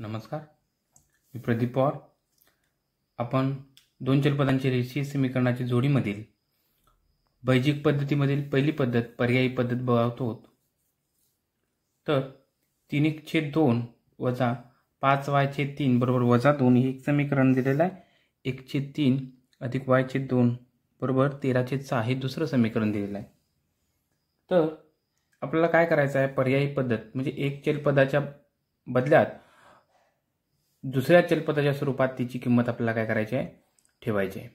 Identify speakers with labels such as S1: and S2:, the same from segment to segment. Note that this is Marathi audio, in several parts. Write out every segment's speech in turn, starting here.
S1: नमस्कार मी प्रदीप पवार आपण दोन चलपदांची रेषीय समीकरणाची जोडीमधील बैजिक पद्धतीमधील पहिली पद्धत पर्यायी पद्धत बघावतो तर तीन एक छेद दोन वजा पाच वाय छेद तीन बरोबर वजा दोन हे एक समीकरण दिलेलं आहे एक छेद तीन अधिक वाय छेद दोन बरोबर तेरा छेद सहा हे दुसरं समीकरण दिलेलं आहे तर आपल्याला काय करायचं आहे पर्यायी पद्धत म्हणजे एक चलपदाच्या बदल्यात दुसऱ्या चलपथाच्या स्वरूपात तिची किंमत आपल्याला काय करायची आहे ठेवायची आहे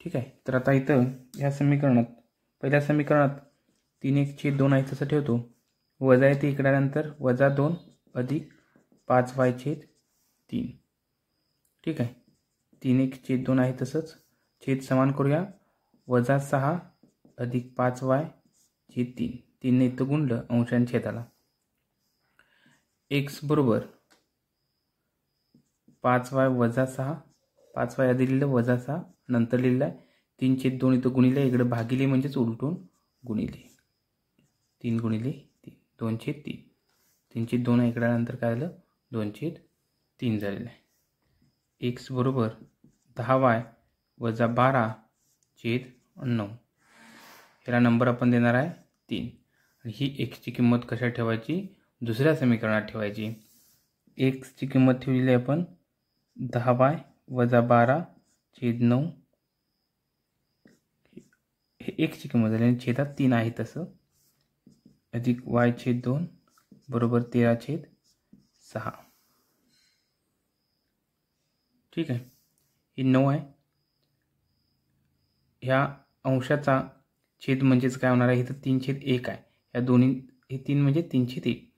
S1: ठीक आहे तर आता इथं या समीकरणात पहिल्या समीकरणात तीन एक छेद दोन आहे तसं ठेवतो वजा येते इकड्यानंतर वजा दोन अधिक पाच वाय छेद तीन ठीक आहे तीन एक छेद दोन आहे तसंच छेद समान करूया वजा सहा अधिक पाच वाय छेद तीन तीनने इथं गुंडलं अंशांनी छेदाला एक्स बरोबर पाच वाय वजा सहा पाच वाय आधी लिहिलं वजा सहा नंतर लिहिलं आहे तीन छेद दोन इथं गुणिले इकडे भागिले म्हणजेच उलटून गुणिले तीन गुणिले तीन दोन छेद तीन तीन छेद दोन इकडे नंतर काय झालं दोन छेद तीन झालेलं आहे एक्स बरोबर दहा वाय वजा बारा छेद नऊ ह्याला नंबर आपण देणार आहे तीन आणि ही एक्सची किंमत कशा ठेवायची दुसऱ्या समीकरणात ठेवायची एक्सची किंमत ठेवलेली आहे आपण दहा बाय वजा बारा छेद नऊ हे एकची किंमत झाली आणि छेदात तीन आहे तसं अधिक वाय छेद दोन बरोबर तेरा छेद सहा ठीक आहे हे नऊ आहे ह्या अंशाचा छेद म्हणजेच काय होणार आहे इथं तीन छेद एक आहे या दोन्ही हे तीन म्हणजे छेद एक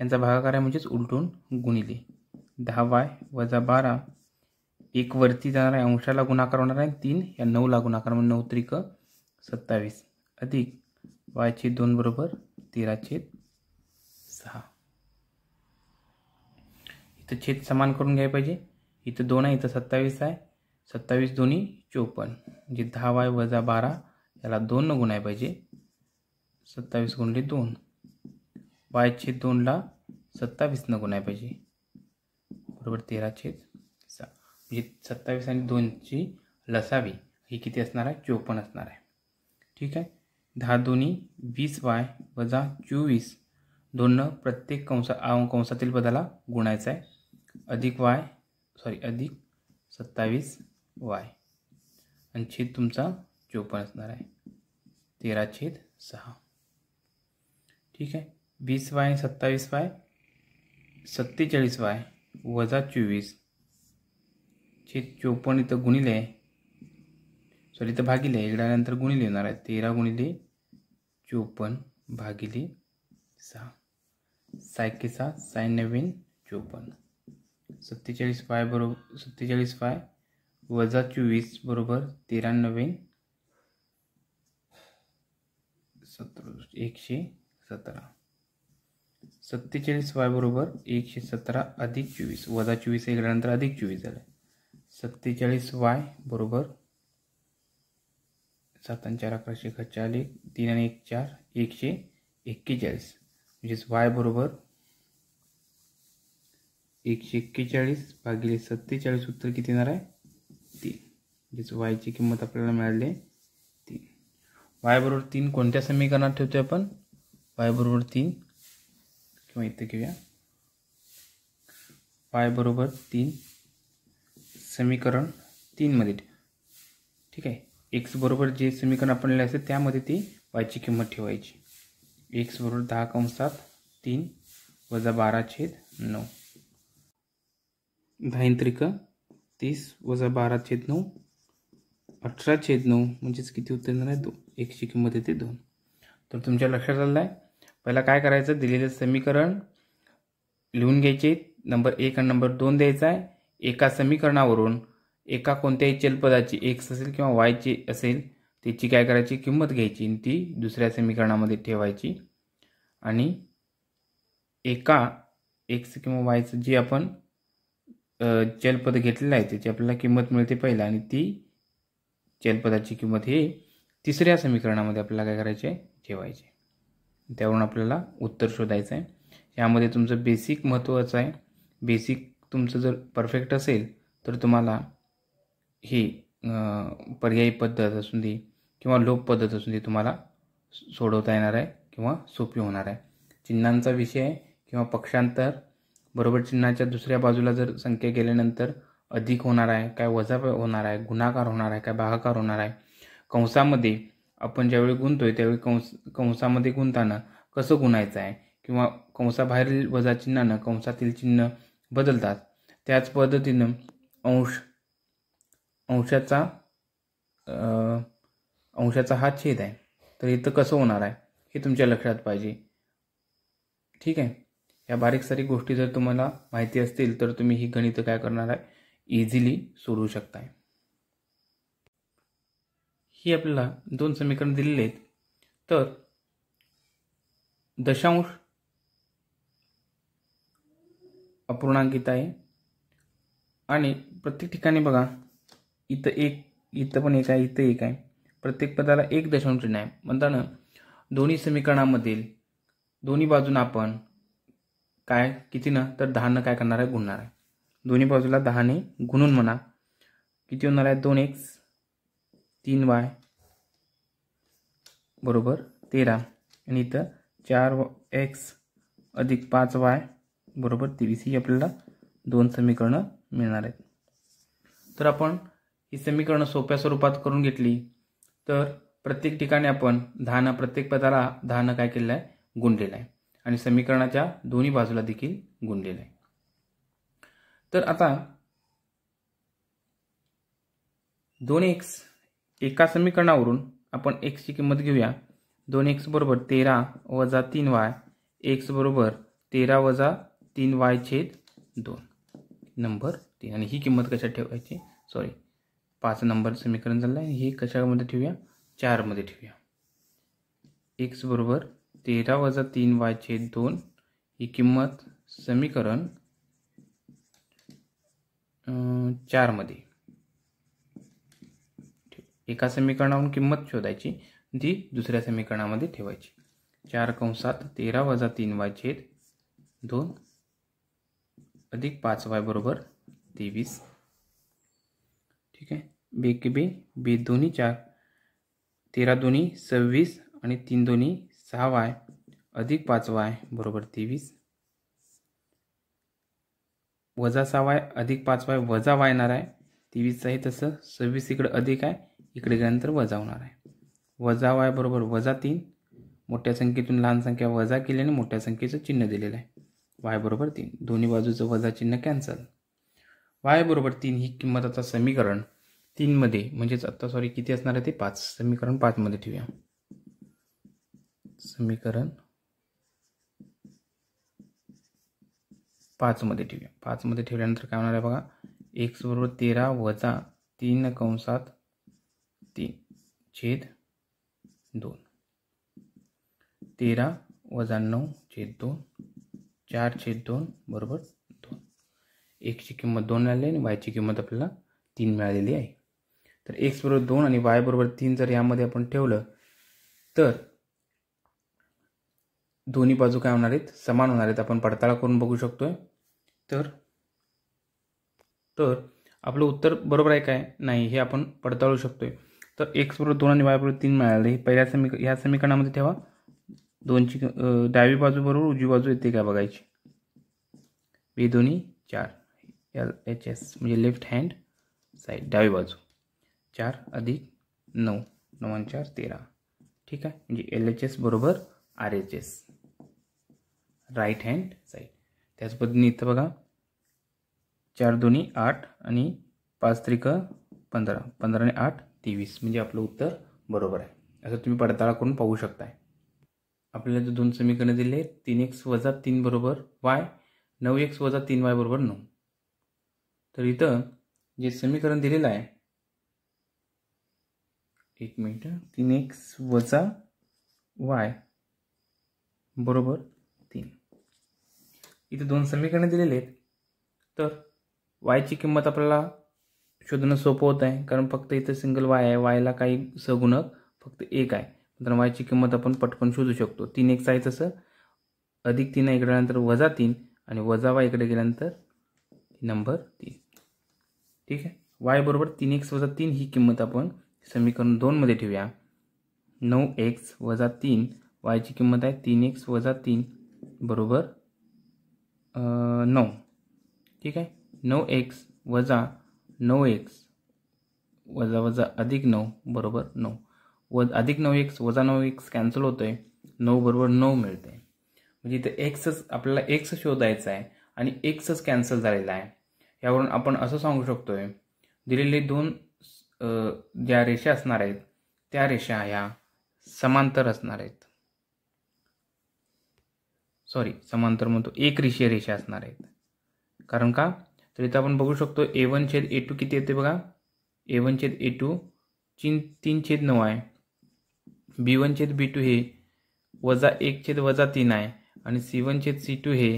S1: यांचा भागाकार आहे म्हणजेच उलटून गुणिले दहा वाय वजा बारा एक वरती जाणार आहे अंशाला गुणाकार होणार आहे तीन या नऊला गुणाकार म्हणून नऊ त्रिक सत्तावीस अधिक वाय छेद दोन बरोबर तेरा छेद सहा इथं छेद समान करून घ्याय पाहिजे इथं दोन आहे इथं सत्तावीस आहे सत्तावीस दोन्ही चोपन्न म्हणजे दहा वाय वजा बारा याला दोन न गुणाय पाहिजे सत्तावीस गुणले दोन वाय छेद दोनला सत्तावीस न गुणाय पाहिजे बरोबर तेरा छेद सहा म्हणजे सत्तावीस आणि दोनची लसावी ही किती असणार आहे चोपन्न असणार आहे ठीक आहे दहा दोन्ही वीस वाय वजा चोवीस दोन प्रत्येक कंसा कंसातील पदाला गुणायचं आहे अधिक वाय सॉरी अधिक सत्तावीस वाय आणि छेद तुमचा चोपन्न असणार आहे तेरा छेद सहा ठीक आहे वीस वाय सत्तावीस वाय सत्तेचाळीस वाय वजा चोवीस छे चोपन्न इथं गुणिले सॉरी इथं भागिले इकडे गुणिले येणार आहे तेरा गुणिले चोपन्न भागिले सहा सायके सहा साय नवीन चोपन्न सत्तेचाळीस फाय बरोबर सत्तेचाळीस फाय वजा चोवीस बरोबर तेरा नवीन सतरा एकशे सतरा सत्तेचाळीस वाय बरोबर एकशे सतरा अधिक चोवीस वजा चोवीस आहे गेल्यानंतर अधिक चोवीस झालं सत्तेचाळीस वाय बरोबर सात आणि चार अकराशे खचाली तीन आणि एक चार एकशे एक्केचाळीस म्हणजेच वाय बरोबर एकशे एक्केचाळीस भागिले सत्तेचाळीस उत्तर किती येणार आहे तीन म्हणजेच वायची किंमत आपल्याला मिळाली तीन वाय बरोबर तीन कोणत्या समीकरणात ठेवतोय आपण वाय बरोबर तीन किंवा इथं घेऊया पाय बरोबर तीन समीकरण तीनमध्ये ठीक आहे एक्स बरोबर जे समीकरण आपण लिहिलं त्यामध्ये ती वायची किंमत ठेवायची एक्स बरोबर दहा कंसात तीन वजा बारा छेद नऊ दहा त्रिक तीस वजा बारा छेद नऊ अठरा छेद नऊ म्हणजेच किती उत्तर येणार आहे दो एकची किंमत येते दोन तर तुमच्या लक्षात आलं आहे पहिला काय करायचं दिलेलं समीकरण लिहून घ्यायचे नंबर एक आणि नंबर दोन द्यायचा आहे एका समीकरणावरून एका कोणत्याही चलपदाची एक्स असेल किंवा वायची असेल त्याची काय करायची किंमत घ्यायची आणि ती दुसऱ्या समीकरणामध्ये ठेवायची आणि एका एक्स किंवा वायचं जी आपण चलपद घेतलेलं आहे त्याची आपल्याला किंमत मिळते पहिला आणि ती चलपदाची किंमत हे तिसऱ्या समीकरणामध्ये आपल्याला काय करायचे ठेवायचे त्यावरून आपल्याला उत्तर शोधायचं आहे यामध्ये तुमचं बेसिक महत्त्वाचं आहे बेसिक तुमचं जर परफेक्ट असेल तर तुम्हाला ही पर्यायी पद्धत असून दे किंवा लोप पद्धत असून दे तुम्हाला सोडवता येणार आहे किंवा सोपी होणार आहे चिन्हांचा विषय किंवा पक्षांतर बरोबर चिन्हाच्या दुसऱ्या बाजूला जर संख्या गेल्यानंतर अधिक होणार आहे काय वजा होणार आहे गुणाकार होणार आहे काय भागाकार होणार आहे कंसामध्ये आपण ज्यावेळी गुंतोय त्यावेळी कंस कंसामध्ये गुंताना कसं गुणायचं आहे किंवा कंसाबाहेरील वजा चिन्हानं कंसातील चिन्ह बदलतात त्याच पद्धतीनं अंश अंशाचा अंशाचा हा छेद आहे तर इथं कसं होणार आहे हे तुमच्या लक्षात पाहिजे ठीक आहे या बारीक सारी गोष्टी जर तुम्हाला माहिती असतील तर तुम्ही ही गणितं काय करणार आहे इझिली सोडवू शकताय ही आपल्याला दोन समीकरण दिलेली आहेत तर दशांश अपूर्णांकित आहे आणि प्रत्येक ठिकाणी बघा इथं एक इथं पण एक आहे इथं एक आहे प्रत्येक पदाला एक दशांश चिन्ह आहे म्हणताना दोन्ही समीकरणामधील दोन्ही बाजून आपण काय कितीनं तर दहानं काय करणार आहे गुणणार आहे दोन्ही बाजूला दहाने गुणून म्हणा किती होणार आहे दोन एक्स तीन वाय बरोबर तेरा आणि इथं चार एक्स अधिक पाच वाय बरोबर तेवीस ही आपल्याला दोन समीकरणं मिळणार आहेत तर आपण ही समीकरणं सोप्या स्वरूपात करून घेतली तर प्रत्येक ठिकाणी आपण दहानं प्रत्येक पदाला दहानं काय केलेलं आहे गुंडलेलं आहे आणि समीकरणाच्या दोन्ही बाजूला देखील गुंडलेलं आहे तर आता दोन एक्स एका समीकरणावरून आपण एक्सची किंमत घेऊया दोन एक्स बरोबर तेरा वजा तीन वाय एक्स बरोबर तेरा वजा तीन वाय छेद दोन नंबर तीन आणि ही किंमत कशा ठेवायची सॉरी पाच नंबर समीकरण झालं आहे हे कशामध्ये ठेवूया चारमध्ये ठेवूया एक्स बरोबर तेरा वजा तीन वाय छेद दोन ही किंमत समीकरण चारमध्ये एका समीकरणाहून किंमत शोधायची ती दुसऱ्या समीकरणामध्ये ठेवायची चार कंसात तेरा वजा तीन वाय छेद दोन अधिक पाच वाय बरोबर तेवीस ठीक आहे बे के बे बे दोन्ही चार तेरा दोन्ही सव्वीस आणि तीन दोन्ही सहा वाय अधिक पाच वाय बरोबर तेवीस वजा सहा वाय अधिक पाच वाय वजा वाय येणार आहे तेवीसचाही तसं सव्वीस इकडं अधिक आहे इकडे गेल्यानंतर वजा होणार आहे वजा वाय बरोबर वजा तीन मोठ्या संख्येतून लहान संख्या वजा केल्याने मोठ्या संख्येचं चिन्ह दिलेलं आहे वाय बरोबर तीन दोन्ही बाजूचं वजा चिन्ह कॅन्सल वाय बरोबर तीन ही किंमत आता समीकरण तीनमध्ये म्हणजेच आत्ता सॉरी किती असणार आहे ते पाच समीकरण पाचमध्ये ठेवूया समीकरण पाचमध्ये ठेवूया पाचमध्ये ठेवल्यानंतर काय होणार आहे बघा एक्स बरोबर तेरा वजा तीन कंसात तीन छेद दोन तेरा वजा नऊ छेद दोन चार छेद दोन बरोबर दोन एकची किंमत दोन मिळाली आणि वायची किंमत आपल्याला तीन मिळालेली आहे तर एक्स बरोबर दोन आणि वाय बरोबर तीन जर यामध्ये आपण ठेवलं तर दोन्ही बाजू काय होणार आहेत समान होणार आहेत आपण पडताळा करून बघू शकतोय तर तर आपलं उत्तर बरोबर आहे काय नाही हे आपण पडताळू शकतोय तर एक्स बरोबर दोन आणि वाय बरोबर तीन मिळाले पहिल्या समीक ह्या समीकरणामध्ये ठेवा दोनची डावी बाजू बरोबर उजवी बाजू येते का बघायची वे दोन्ही चार एल एच एस म्हणजे लेफ्ट हँड साईड डावी बाजू चार अधिक नऊ नऊ आणि चार तेरा ठीक आहे म्हणजे एल एच एस बरोबर R H S right hand side त्याच पद्धतीने इथं बघा चार दोन्ही आठ आणि पाच त्रिक पंधरा पंधरा आणि आठ तेवीस म्हणजे आपलं उत्तर बरोबर आहे असं तुम्ही पडताळा करून पाहू शकताय आपल्याला जे दोन समीकरणं दिले आहेत तीन एक्स वजा तीन बरोबर वाय नऊ एक्स वजा तीन वाय बरोबर नऊ तर इथं जे समीकरण दिलेलं आहे एक मिनिट तीन एक्स वजा वाय बरोबर तीन इथं दोन समीकरणं दिलेले आहेत तर वायची किंमत आपल्याला शोधणं सोपं होत आहे कारण फक्त इथं सिंगल वाय आहे वायला काही सगुणक फक्त एक आहे तर वायची किंमत आपण पटकन शोधू शकतो तीन एक आहे तसं अधिक तीन इकडे गेल्यानंतर वजा तीन आणि वजा वाय इकडे गेल्यानंतर नंबर तीन ठीक आहे वाय बरोबर तीन एक्स वजा तीन ही किंमत आपण समीकरण दोनमध्ये ठेवूया नऊ एक्स वजा तीन वायची किंमत आहे तीन एक्स वजा तीन बरोबर नऊ ठीक आहे नऊ एक्स वजा नऊ एक्स वजा वजा अधिक नऊ बरोबर नऊ व अधिक नऊ एक्स वजा नऊ एक्स कॅन्सल होतो आहे नऊ बरोबर नऊ मिळते म्हणजे इथं एक्सच आपल्याला एक्स शोधायचा आहे आणि एक्सच कॅन्सल झालेला आहे यावरून आपण असं सांगू शकतो आहे दिलेले दोन ज्या रेषा असणार आहेत त्या रेषा ह्या समांतर असणार आहेत सॉरी समांतर म्हणतो एक रेषे रेषा असणार आहेत कारण का तर इथं आपण बघू शकतो ए वन छेद ए टू किती येते बघा ए वन छेद ए टू चीन तीन छेद नऊ आहे बी वन छेद बी टू हे वजा एक छेद वजा तीन आहे आणि सी वन छेद सी टू हे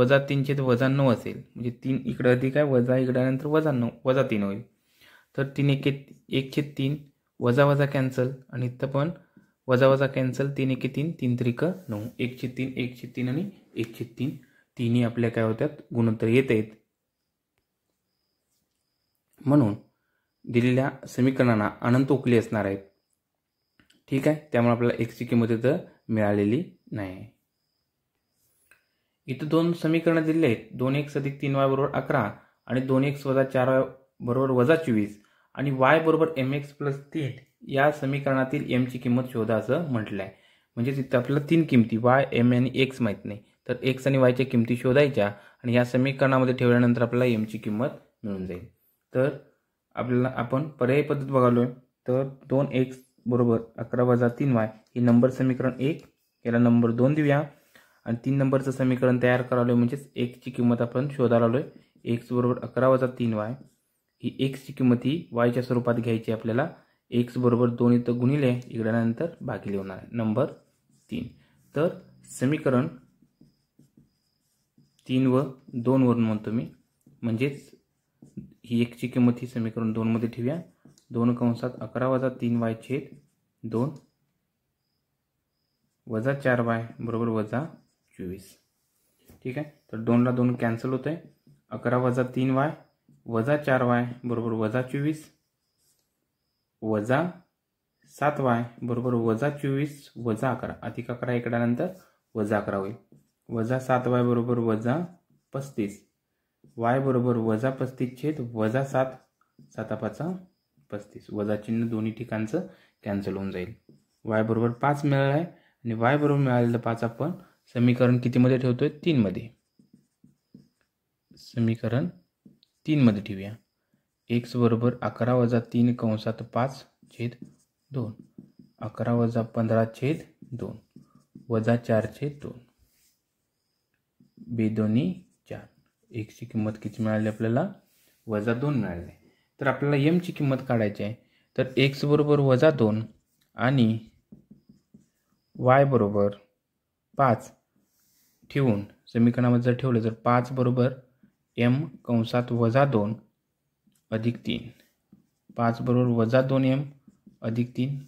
S1: वजा तीन छेद वजा नऊ असेल म्हणजे तीन इकडं अधिक आहे वजा इकडानंतर वजा नऊ वजा तीन होईल तर तीन एके एक छेद तीन वजा वजा कॅन्सल आणि इथं पण वजा वजा कॅन्सल तीन एके तीन तीन त्रिक नऊ एकशे तीन एकशे तीन आणि एकशे तीन तिन्ही आपल्या काय होत्यात गुणोत्तर येत आहेत म्हणून दिलेल्या समीकरणांना अनंत उकली असणार आहेत ठीक आहे त्यामुळे आपल्याला एक्सची किंमत इथं मिळालेली नाही इथं दोन समीकरणं दिले आहेत दोन एक्स अधिक तीन वाय बरोबर अकरा आणि दोन एक्स वजा चार वाय बरोबर वजा चोवीस आणि वाय बरोबर एम एक्स प्लस तीन या समीकरणातील एमची किंमत शोधा असं म्हटलं आहे म्हणजे तिथं आपल्याला तीन किमती वाय एम आणि एक्स माहीत नाही तर एक्स आणि वायच्या किमती शोधायच्या आणि या समीकरणामध्ये ठेवल्यानंतर आपल्याला एमची किंमत मिळून जाईल तर आपल्याला आपण पर्यायी पद्धत बघालो तर दोन एक्स बरोबर अकरा वजा तीन वाय हे नंबर समीकरण एक याला नंबर दोन देऊया आणि तीन नंबरचं समीकरण तयार करावं म्हणजेच एक्सची किंमत आपण शोधायला लावलो आहे एक्स बरोबर अकरा वजा तीन वाय ही एक्सची किंमत ही वायच्या स्वरूपात घ्यायची आपल्याला एक्स बरोबर दोन इथं गुणिले इकड्यानंतर भागिले होणार आहे नंबर तीन तर समीकरण तीन व दोन वरून म्हणतो मी म्हणजेच ही एकची किंमत ही समीकरण दोनमध्ये ठेवूया दोन कंसात अकरा वजा तीन वाय छेद दोन वजा चार वाय बरोबर वजा चोवीस ठीक आहे तर दोनला दोन कॅन्सल होत आहे अकरा वजा तीन वाय वजा चार वाय बरोबर वजा चोवीस वजा सात वाय बरोबर वजा चोवीस वजा अकरा अधिक अकरा इकड्यानंतर वजा अकरा होईल वजा सात वाय बरोबर वजा पस्तीस वाय बरोबर वजा पस्तीस छेद वजा सात साता पाचा पस्तीस वजा चिन्ह दोन्ही ठिकाणचं कॅन्सल होऊन जाईल वाय बरोबर पाच मिळालं आहे आणि वाय बरोबर मिळालेलं पाच आपण समीकरण कितीमध्ये ठेवतोय तीनमध्ये समीकरण तीनमध्ये ठेवूया एक्स बरोबर अकरा वजा तीन कंसात पाच छेद दोन अकरा वजा पंधरा छेद दोन वजा चार छेद दोन बेदोनी चार एकची किंमत किती मिळाली आपल्याला वजा दोन मिळाले तर आपल्याला एमची किंमत काढायची आहे तर एक्स बरोबर वजा दोन आणि वाय बरोबर पाच ठेवून समीकरणामध्ये जर ठेवलं तर पाच बरोबर एम कंसात वजा दोन अधिक तीन पाच बरोबर वजा दोन एम अधिक तीन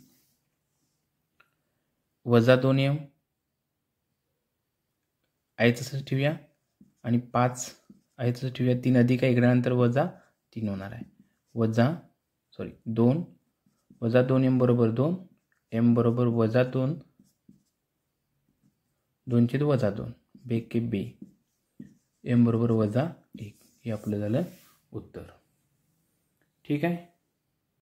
S1: वजा दोन एम आयचं ठेवूया आणि पाच आहे तसं ठेवूया तीन अधिक आहे वजा तीन होणार आहे वजा सॉरी दोन वजा दोन एम बरोबर दोन एम बरोबर वजा दोन दोनशेत वजा दोन बे के बे एम बरोबर वजा एक हे आपलं झालं उत्तर ठीक आहे